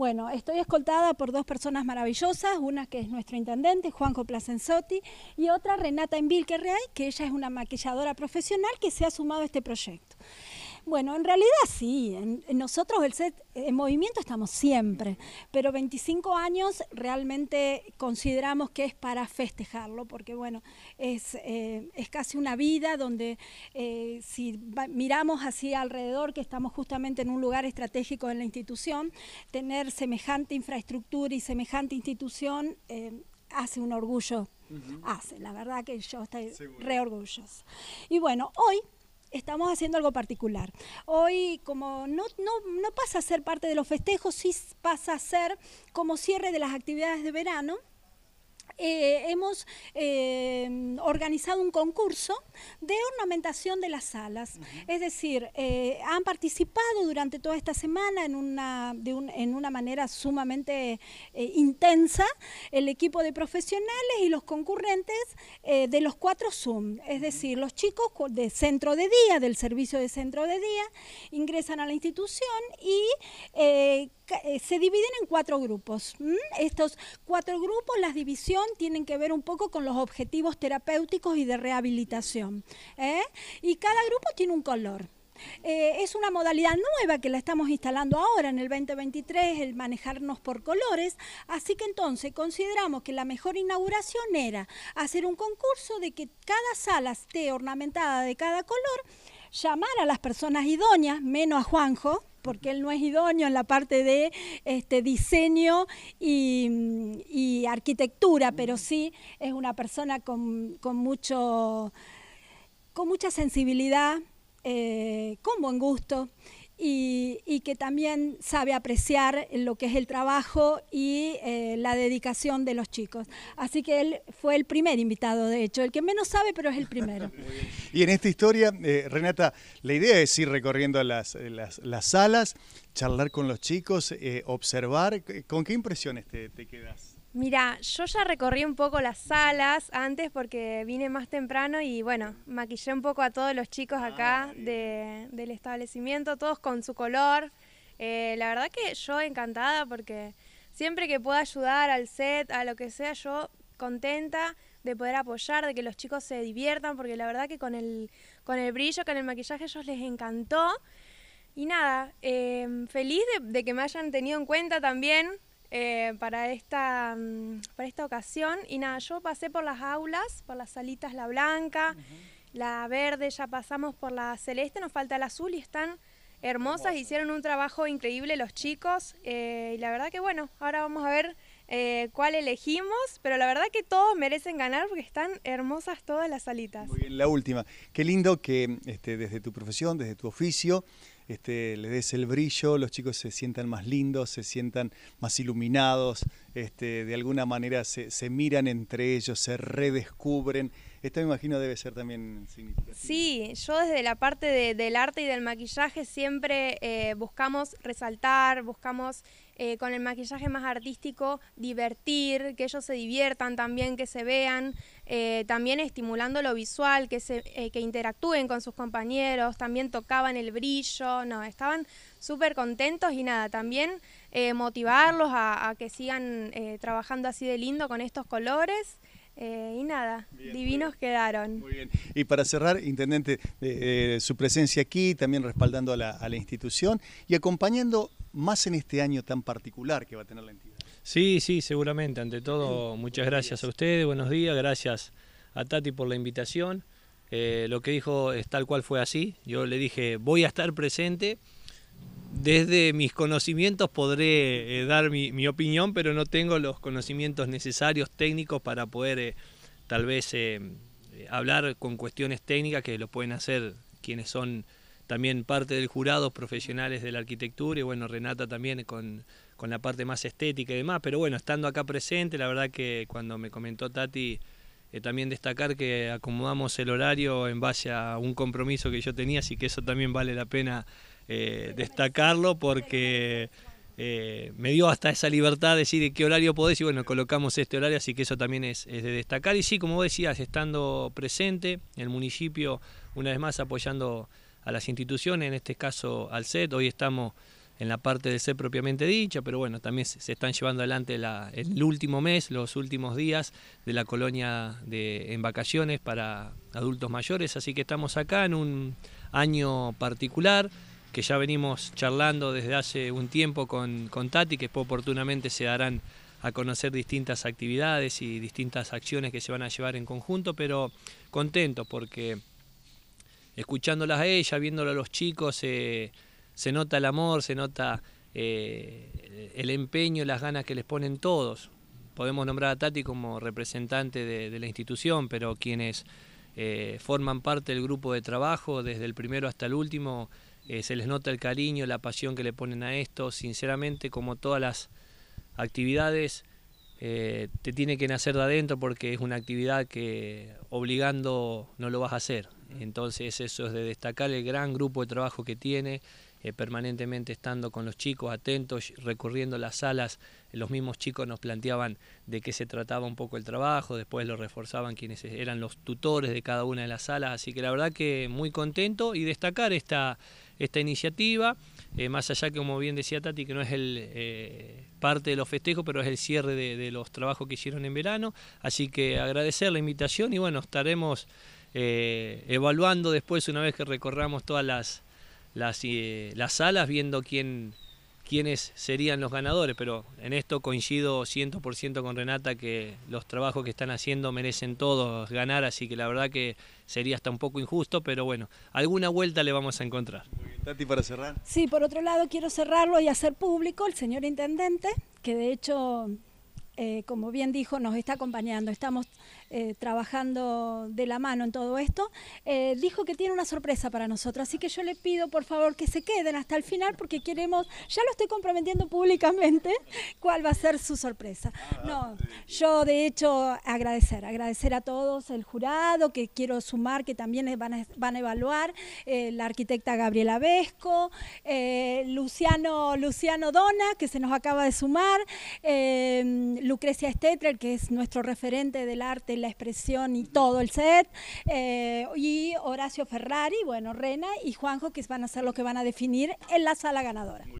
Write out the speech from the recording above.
Bueno, estoy escoltada por dos personas maravillosas, una que es nuestro intendente, Juanjo Placenzotti, y otra Renata Envilquerreay, que ella es una maquilladora profesional que se ha sumado a este proyecto. Bueno, en realidad sí, nosotros el set en movimiento estamos siempre, pero 25 años realmente consideramos que es para festejarlo, porque bueno, es, eh, casi una vida donde eh, si miramos así alrededor, que estamos justamente en un lugar estratégico en la institución, tener semejante infraestructura y semejante institución eh, hace un orgullo, hace, la verdad que yo estoy re orgulloso. Y bueno, hoy estamos haciendo algo particular. Hoy, como no, no, pasa a ser parte de los festejos, sí pasa a ser como cierre de las actividades de verano. Eh, hemos eh, organizado un concurso de ornamentación de las salas. Es decir, eh, han participado durante toda esta semana en una, en una manera sumamente intensa el equipo de profesionales y los concurrentes de los cuatro Zoom. Es decir, los chicos de centro de día, del servicio de centro de día, ingresan a la institución y se dividen en cuatro grupos. Estos cuatro grupos, las divisiones tienen que ver un poco con los objetivos terapéuticos y de rehabilitación. ¿eh? Y cada grupo tiene un color. Eh, es una modalidad nueva que la estamos instalando ahora en el 2023, el manejarnos por colores, así que entonces consideramos que la mejor inauguración era hacer un concurso de que cada sala esté ornamentada de cada color, llamar a las personas idóneas, menos a Juanjo, porque él no es idóneo en la parte de este, diseño y, arquitectura, mm. pero sí es una persona con, mucha sensibilidad, eh, con buen gusto y, que también sabe apreciar lo que es el trabajo y eh, la dedicación de los chicos. Así que él fue el primer invitado, de hecho, el que menos sabe, pero es el primero. y en esta historia, eh, Renata, la idea es ir recorriendo las, las, las salas, charlar con los chicos, eh, observar. ¿Con qué impresiones te quedas? Mira, yo ya recorrí un poco las salas antes porque vine más temprano y bueno, maquillé un poco a todos los chicos acá ah, de, del establecimiento, todos con su color. Eh, la verdad que yo encantada porque siempre que pueda ayudar al set, a lo que sea, yo contenta de poder apoyar, de que los chicos se diviertan, porque la verdad que con el, con el brillo, con el maquillaje, ellos les encantó. Y nada, eh, feliz de que me hayan tenido en cuenta también, eh, para, esta, mm, para esta ocasión. Y nada, yo pasé por las aulas, por las salitas la blanca, la verde, ya pasamos por la celeste, nos falta la azul y están hermosas. Hicieron un trabajo increíble los chicos. Eh, y la verdad que bueno, ahora vamos a ver eh, cuál elegimos, pero la verdad que todos merecen ganar porque están hermosas todas las salitas. Muy bien, la última. Qué lindo que este, desde tu profesión, desde tu oficio, este, le des el brillo, los chicos se sientan más lindos, se sientan más iluminados, este, de alguna manera se, miran entre ellos, se redescubren. Esto me imagino debe ser también significativo. Sí, yo desde la parte del arte y del maquillaje siempre eh, buscamos resaltar, buscamos eh, con el maquillaje más artístico divertir, que ellos se diviertan también, que se vean, eh, también estimulando lo visual, que, se, interactúen con sus compañeros, también tocaban el brillo, no, estaban súper contentos y nada, también eh, motivarlos a, que sigan eh, trabajando así de lindo con estos colores. Eh, y nada, divinos quedaron. Muy bien. Y para cerrar, Intendente, su presencia aquí, también respaldando a la, institución y acompañando más en este año tan particular que va a tener la entidad. Sí, sí, seguramente. Ante todo, muchas gracias a ustedes, buenos días, gracias a Tati por la invitación. lo que dijo es tal cual fue así. Yo le dije, voy a estar presente desde mis conocimientos podré eh, dar mi, opinión, pero no tengo los conocimientos necesarios técnicos para poder eh, tal vez eh, hablar con cuestiones técnicas que lo pueden hacer quienes son también parte del jurado, profesionales de la arquitectura y bueno, Renata también con, la parte más estética y demás, pero bueno, estando acá presente, la verdad que cuando me comentó Tati, también destacar que acomodamos el horario en base a un compromiso que yo tenía, así que eso también vale la pena eh, destacarlo porque eh, me dio hasta esa libertad de decir de qué horario podés y bueno, colocamos este horario, así que eso también es, de destacar. Y sí, como vos decías, estando presente el municipio, una vez más apoyando a las instituciones, en este caso al SET, hoy estamos en la parte del SET propiamente dicha, pero bueno, también se están llevando adelante el último mes, los últimos días de la colonia de, en vacaciones para adultos mayores, así que estamos acá en un año particular que ya venimos charlando desde hace un tiempo con, Tati, que oportunamente se darán a conocer distintas actividades y distintas acciones que se van a llevar en conjunto, pero contentos porque escuchándolas a ella, viéndolo a los chicos, se nota el amor, se nota eh, el empeño, las ganas que les ponen todos. Podemos nombrar a Tati como representante de, la institución, pero quienes eh, forman parte del grupo de trabajo, desde el primero hasta el último, eh, se les nota el cariño, la pasión que le ponen a esto. Sinceramente, como todas las actividades, eh, te tiene que nacer de adentro porque es una actividad que obligando no lo vas a hacer. Entonces eso es de destacar el gran grupo de trabajo que tiene, eh, permanentemente estando con los chicos, atentos, recorriendo las salas. Los mismos chicos nos planteaban de qué se trataba un poco el trabajo, después lo reforzaban quienes eran los tutores de cada una de las salas. Así que la verdad que muy contento y destacar esta esta iniciativa. Eh, más allá que, como bien decía Tati, que no es el eh, parte de los festejos, pero es el cierre de, los trabajos que hicieron en verano. Así que agradecer la invitación y bueno, estaremos eh, evaluando después, una vez que recorramos todas las, las, las salas, viendo quién quiénes serían los ganadores, pero en esto coincido 100% con Renata que los trabajos que están haciendo merecen todos ganar, así que la verdad que sería hasta un poco injusto, pero bueno, alguna vuelta le vamos a encontrar. Tati, para cerrar. Sí, por otro lado, quiero cerrarlo y hacer público el señor intendente, que de hecho eh, como bien dijo, nos está acompañando, estamos eh, trabajando de la mano en todo esto, eh, dijo que tiene una sorpresa para nosotros, así que yo le pido por favor que se queden hasta el final porque queremos, ya lo estoy comprometiendo públicamente, cuál va a ser su sorpresa. Ah, no, yo de hecho agradecer, agradecer a todos, el jurado, que quiero sumar, que también van a, evaluar, la arquitecta Gabriela Vesco, Luciano, Luciano Dona, que se nos acaba de sumar, Lucrecia Stetler, que es nuestro referente del arte, la expresión y todo el set, eh, y Horacio Ferrari, bueno, Rena y Juanjo, que van a ser los que van a definir en la sala ganadora.